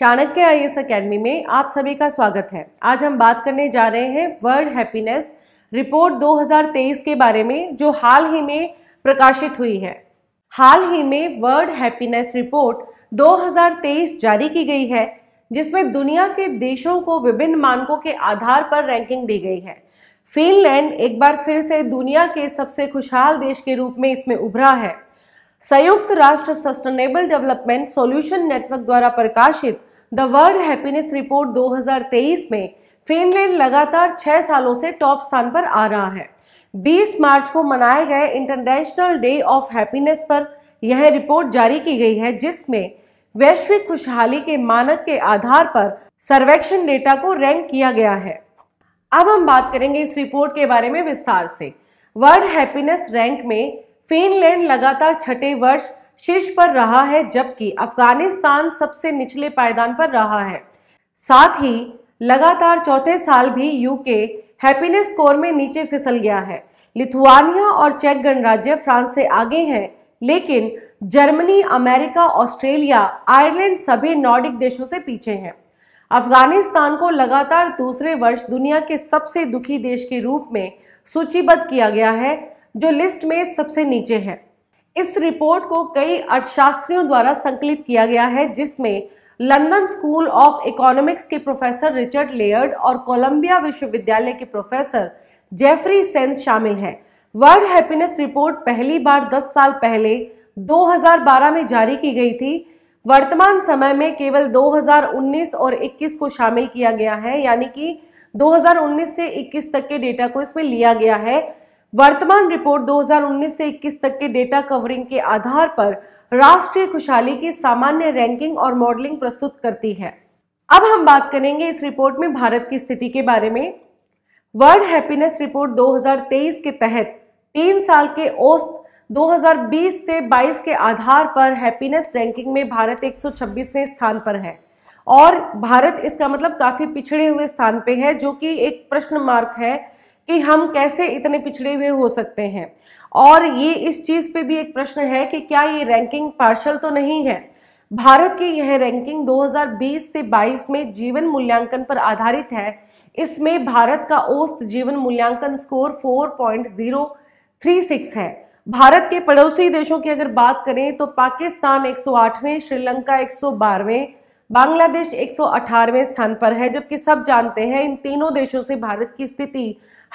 Chanakya I S academy में आप सभी का स्वागत है आज हम बात करने जा रहे हैं वर्ल्ड हैप्पीनेस रिपोर्ट 2023 के बारे में जो हाल ही में प्रकाशित हुई है हाल ही में वर्ल्ड हैप्पीनेस रिपोर्ट 2023 जारी की गई है जिसमें दुनिया के देशों को विभिन्न मानकों के आधार पर रैंकिंग दी गई है फिनलैंड एक बार फिर से दुनिया के सबसे खुशहाल देश के रूप में इसमें उभरा है संयुक्त राष्ट्र सस्टेनेबल डेवलपमेंट सॉल्यूशन नेटवर्क द्वारा प्रकाशित द वर्ल्ड हैप्पीनेस रिपोर्ट 2023 में फिनलैंड लगातार छह सालों से टॉप स्थान पर आ रहा है 20 मार्च को मनाए गए इंटरनेशनल डे ऑफ हैप्पीनेस पर यह रिपोर्ट जारी की गई है जिसमें वैश्विक खुशहाली के मानक के आधार पर सर्वेक्षण डेटा को रैंक किया गया है अब हम बात करेंगे इस रिपोर्ट के बारे में विस्तार से वर्ल्ड हैप्पीनेस रैंक में फिनलैंड लगातार छठे वर्ष शीर्ष पर रहा है जबकि अफगानिस्तान सबसे निचले पायदान पर रहा है साथ ही लगातार चौथे साल भी यूके हैप्पीनेस स्कोर में नीचे फिसल गया है लिथुआनिया और चेक गणराज्य फ्रांस से आगे हैं लेकिन जर्मनी अमेरिका ऑस्ट्रेलिया आयरलैंड सभी नॉर्डिक देशों से पीछे हैं अफगानिस्तान को लगातार दूसरे वर्ष दुनिया के सबसे दुखी देश के रूप में सूचीबद्ध किया गया है जो लिस्ट में सबसे नीचे है इस रिपोर्ट को कई अर्थशास्त्रियों द्वारा संकलित किया गया है जिसमें लंदन स्कूल ऑफ इकोनॉमिक्स के प्रोफेसर रिचर्ड लेयर्ड और कोलंबिया विश्वविद्यालय के प्रोफेसर जेफरी सेंस शामिल हैं वर्ल्ड हैप्पीनेस रिपोर्ट पहली बार 10 साल पहले 2012 में जारी की गई थी वर्तमान समय में केवल 2019 और 21 को शामिल किया गया है यानी कि 2019 से 21 तक के डेटा को इसमें लिया गया है वर्तमान रिपोर्ट 2019 से 21 तक के डेटा कवरिंग के आधार पर राष्ट्रीय खुशहाली की सामान्य रैंकिंग और मॉडलिंग प्रस्तुत करती है अब हम बात करेंगे इस रिपोर्ट में भारत की स्थिति के बारे में वर्ल्ड हैप्पीनेस रिपोर्ट 2023 के तहत तीन साल के औसत 2020 से 22 के आधार पर हैप्पीनेस रैंकिंग में भारत 126वें स्थान पर है और भारत इसका मतलब काफ़ी पिछड़े हुए स्थान पे है जो कि एक प्रश्न मार्क है कि हम कैसे इतने पिछड़े हुए हो सकते हैं और ये इस चीज़ पे भी एक प्रश्न है कि क्या ये रैंकिंग पार्शल तो नहीं है भारत की यह रैंकिंग 2020 से 22 में जीवन मूल्यांकन पर आधारित है इसमें भारत का औस्त जीवन मूल्यांकन स्कोर 4.036 है भारत के पड़ोसी देशों की अगर बात करें तो पाकिस्तान 108वें श्रीलंका 112वें बांग्लादेश 118वें स्थान पर है जबकि सब जानते हैं इन तीनों देशों से भारत की स्थिति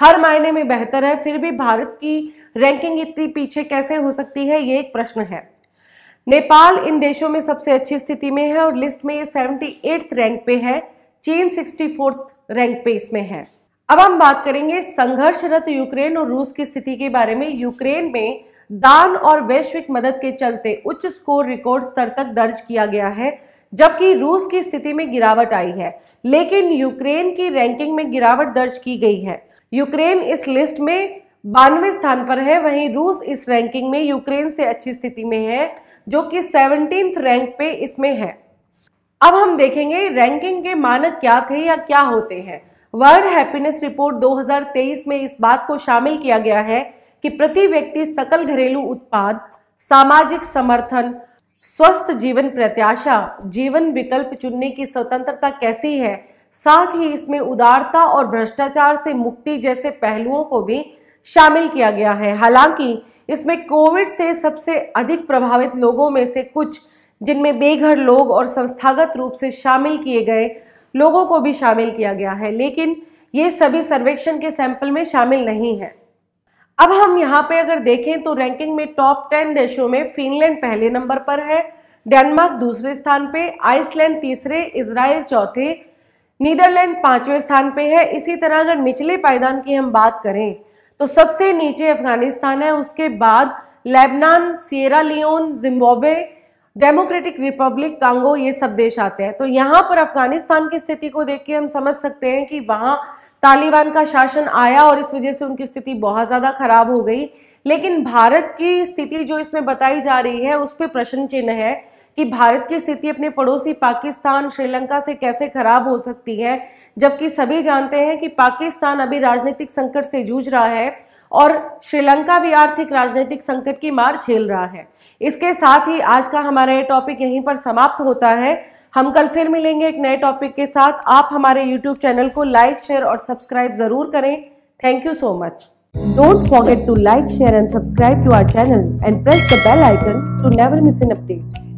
हर मायने में बेहतर है फिर भी भारत की रैंकिंग इतनी पीछे कैसे हो सकती है ये एक प्रश्न है नेपाल इन देशों में सबसे अच्छी स्थिति में है और लिस्ट में ये सेवेंटी रैंक पे है चीन सिक्सटी रैंक पे इसमें है अब हम बात करेंगे संघर्षरत यूक्रेन और रूस की स्थिति के बारे में यूक्रेन में दान और वैश्विक मदद के चलते उच्च स्कोर रिकॉर्ड स्तर तक दर्ज किया गया है जबकि रूस की स्थिति में गिरावट आई है लेकिन यूक्रेन की रैंकिंग में गिरावट दर्ज की गई है यूक्रेन इस लिस्ट में बानवे स्थान पर है वहीं रूस इस रैंकिंग में यूक्रेन से अच्छी स्थिति में है जो कि सेवनटीन रैंक पे इसमें है अब हम देखेंगे रैंकिंग के मानक क्या थे या क्या होते हैं वर्ल्ड हैप्पीनेस रिपोर्ट 2023 में इस बात को शामिल किया गया है कि प्रति व्यक्ति सकल घरेलू उत्पाद सामाजिक समर्थन स्वस्थ जीवन प्रत्याशा जीवन विकल्प चुनने की स्वतंत्रता कैसी है साथ ही इसमें उदारता और भ्रष्टाचार से मुक्ति जैसे पहलुओं को भी शामिल किया गया है हालांकि इसमें कोविड से सबसे अधिक प्रभावित लोगों में से कुछ जिनमें बेघर लोग और संस्थागत रूप से शामिल किए गए लोगों को भी शामिल किया गया है लेकिन ये सभी सर्वेक्षण के सैंपल में शामिल नहीं है अब हम यहाँ पे अगर देखें तो रैंकिंग में टॉप टेन देशों में फिनलैंड पहले नंबर पर है डेनमार्क दूसरे स्थान पे आइसलैंड तीसरे इसराइल चौथे नीदरलैंड पांचवें स्थान पे है इसी तरह अगर निचले पायदान की हम बात करें तो सबसे नीचे अफगानिस्तान है उसके बाद Lebanon Sierra Leone Zimbabwe Democratic Republic Congo ये सब देश आते हैं तो यहाँ पर अफगानिस्तान की स्थिति को देख के हम समझ सकते हैं कि वहाँ तालिबान का शासन आया और इस वजह से उनकी स्थिति बहुत ज़्यादा खराब हो गई लेकिन भारत की स्थिति जो इसमें बताई जा रही है उस पर प्रश्न चिन्ह है कि भारत की स्थिति अपने पड़ोसी पाकिस्तान श्रीलंका से कैसे खराब हो सकती है जबकि सभी जानते हैं कि पाकिस्तान अभी राजनीतिक संकट से जूझ रहा है और श्रीलंका भी आर्थिक राजनीतिक संकट की मार झेल रहा है इसके साथ ही आज का हमारा ये टॉपिक यहीं पर समाप्त होता है हम कल फिर मिलेंगे एक नए टॉपिक के साथ आप हमारे यूट्यूब चैनल को लाइक शेयर और सब्सक्राइब जरूर करें thank you so much don't forget to like share and subscribe to our channel and press the bell icon to never miss an update